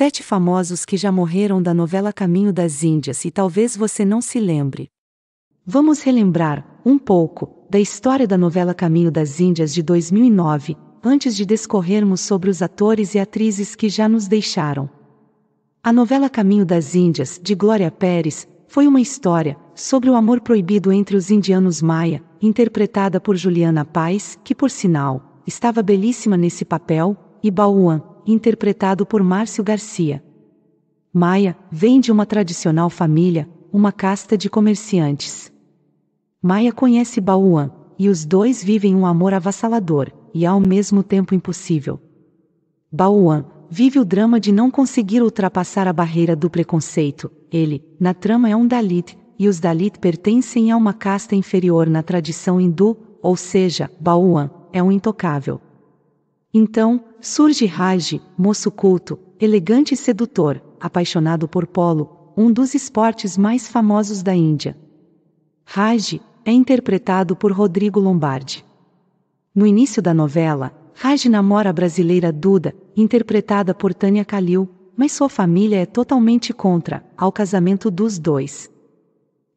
Sete famosos que já morreram da novela Caminho das Índias e talvez você não se lembre. Vamos relembrar, um pouco, da história da novela Caminho das Índias de 2009, antes de descorrermos sobre os atores e atrizes que já nos deixaram. A novela Caminho das Índias, de Glória Pérez, foi uma história sobre o amor proibido entre os indianos maia, interpretada por Juliana Paz, que por sinal estava belíssima nesse papel, e Bauan, interpretado por Márcio Garcia. Maia vem de uma tradicional família, uma casta de comerciantes. Maia conhece Bauan, e os dois vivem um amor avassalador, e ao mesmo tempo impossível. Bauan vive o drama de não conseguir ultrapassar a barreira do preconceito. Ele, na trama, é um Dalit, e os Dalit pertencem a uma casta inferior na tradição hindu, ou seja, Bauan é um intocável. Então, surge Raj, moço culto, elegante e sedutor, apaixonado por polo, um dos esportes mais famosos da Índia. Raj é interpretado por Rodrigo Lombardi. No início da novela, Raj namora a brasileira Duda, interpretada por Tânia Kalil, mas sua família é totalmente contra ao casamento dos dois.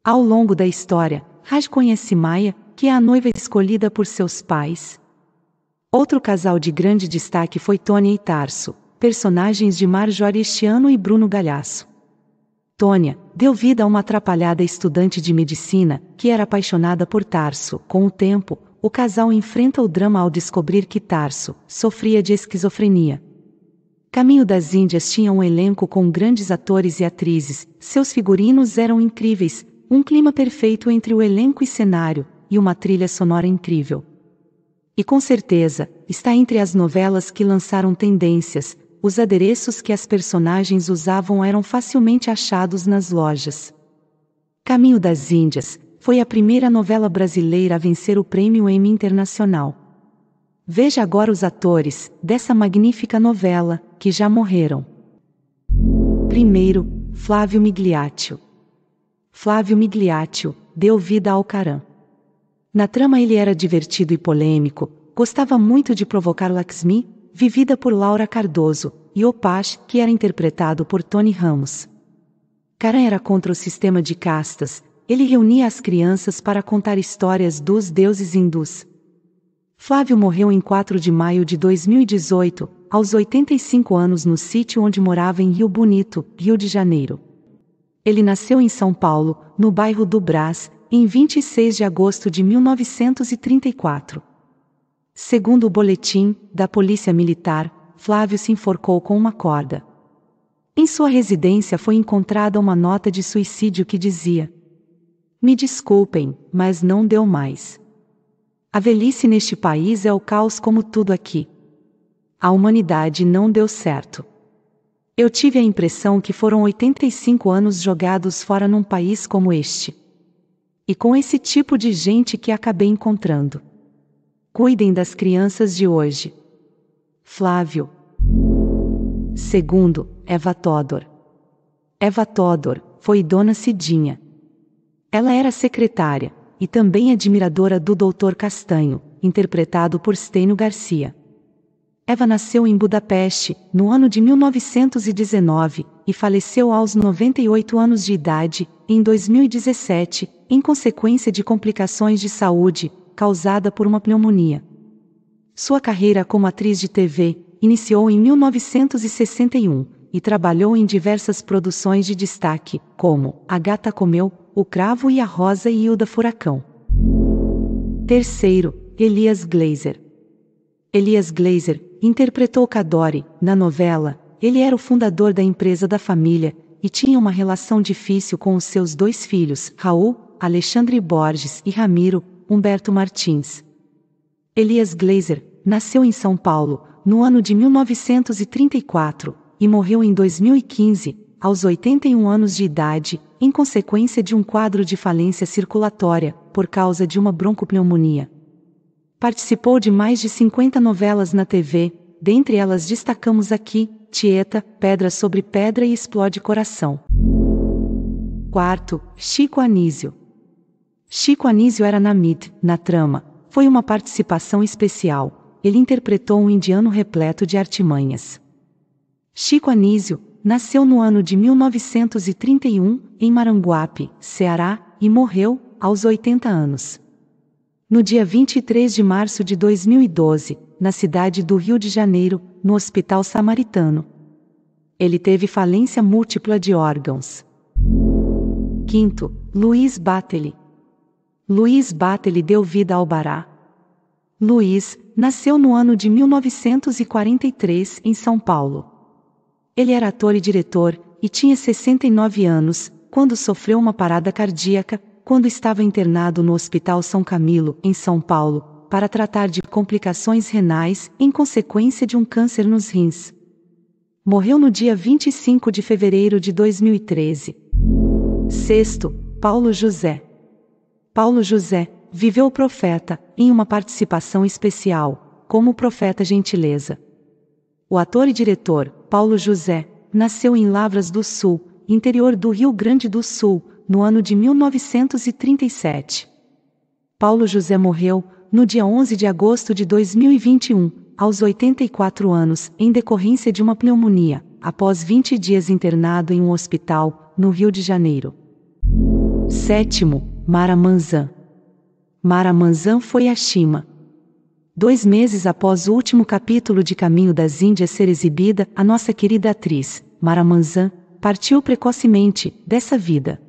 Ao longo da história, Raj conhece Maia, que é a noiva escolhida por seus pais, Outro casal de grande destaque foi Tônia e Tarso, personagens de Marjorie Estiano e Bruno Galhaço. Tônia deu vida a uma atrapalhada estudante de medicina, que era apaixonada por Tarso. Com o tempo, o casal enfrenta o drama ao descobrir que Tarso sofria de esquizofrenia. Caminho das Índias tinha um elenco com grandes atores e atrizes, seus figurinos eram incríveis, um clima perfeito entre o elenco e cenário, e uma trilha sonora incrível. E com certeza, está entre as novelas que lançaram tendências, os adereços que as personagens usavam eram facilmente achados nas lojas. Caminho das Índias foi a primeira novela brasileira a vencer o prêmio Emmy Internacional. Veja agora os atores dessa magnífica novela, que já morreram. Primeiro, Flávio Migliaccio. Flávio Migliaccio deu vida ao Caram. Na trama ele era divertido e polêmico, gostava muito de provocar Lakshmi, vivida por Laura Cardoso, e Opash, que era interpretado por Tony Ramos. Karan era contra o sistema de castas, ele reunia as crianças para contar histórias dos deuses hindus. Flávio morreu em 4 de maio de 2018, aos 85 anos no sítio onde morava em Rio Bonito, Rio de Janeiro. Ele nasceu em São Paulo, no bairro do Brás, em 26 de agosto de 1934. Segundo o boletim da Polícia Militar, Flávio se enforcou com uma corda. Em sua residência foi encontrada uma nota de suicídio que dizia: Me desculpem, mas não deu mais. A velhice neste país é o caos como tudo aqui. A humanidade não deu certo. Eu tive a impressão que foram 85 anos jogados fora num país como este e com esse tipo de gente que acabei encontrando. Cuidem das crianças de hoje. Flávio. Segundo, Eva Todor. Eva Todor foi dona Cidinha. Ela era secretária e também admiradora do Dr. Castanho, interpretado por Stênio Garcia. Eva nasceu em Budapeste, no ano de 1919, e faleceu aos 98 anos de idade, em 2017, em consequência de complicações de saúde, causada por uma pneumonia. Sua carreira como atriz de TV iniciou em 1961 e trabalhou em diversas produções de destaque, como A Gata Comeu, O Cravo e a Rosa e o da Furacão. Terceiro, Elias Glazer. Elias Glazer interpretou Cadore na novela. Ele era o fundador da empresa da família, e tinha uma relação difícil com os seus dois filhos, Raul, Alexandre Borges e Ramiro, Humberto Martins. Elias Glazer nasceu em São Paulo, no ano de 1934, e morreu em 2015, aos 81 anos de idade, em consequência de um quadro de falência circulatória, por causa de uma broncopneumonia. Participou de mais de 50 novelas na TV, dentre elas destacamos aqui Tieta, pedra sobre pedra e explode coração. Quarto, Chico Anísio. Chico Anísio era Namit, na trama, foi uma participação especial. Ele interpretou um indiano repleto de artimanhas. Chico Anísio nasceu no ano de 1931, em Maranguape, Ceará, e morreu, aos 80 anos. No dia 23 de março de 2012, na cidade do Rio de Janeiro, no Hospital Samaritano, ele teve falência múltipla de órgãos. Quinto, Luiz Batele. Luiz Batele deu vida ao Bará. Luiz nasceu no ano de 1943 em São Paulo. Ele era ator e diretor e tinha 69 anos quando sofreu uma parada cardíaca quando estava internado no Hospital São Camilo, em São Paulo, para tratar de complicações renais em consequência de um câncer nos rins. Morreu no dia 25 de fevereiro de 2013. Sexto, Paulo José. Paulo José viveu o profeta em uma participação especial, como profeta gentileza. O ator e diretor Paulo José nasceu em Lavras do Sul, interior do Rio Grande do Sul, no ano de 1937. Paulo José morreu, no dia 11 de agosto de 2021, aos 84 anos, em decorrência de uma pneumonia, após 20 dias internado em um hospital, no Rio de Janeiro. Sétimo, Mara Manzan. Mara Manzan foi a Shima. Dois meses após o último capítulo de Caminho das Índias ser exibida, a nossa querida atriz, Mara Manzan, partiu precocemente dessa vida.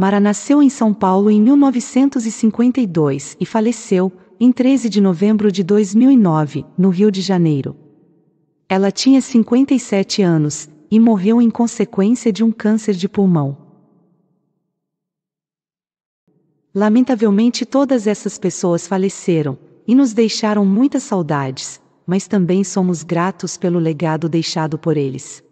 Mara nasceu em São Paulo em 1952 e faleceu, em 13 de novembro de 2009, no Rio de Janeiro. Ela tinha 57 anos e morreu em consequência de um câncer de pulmão. Lamentavelmente, todas essas pessoas faleceram e nos deixaram muitas saudades, mas também somos gratos pelo legado deixado por eles.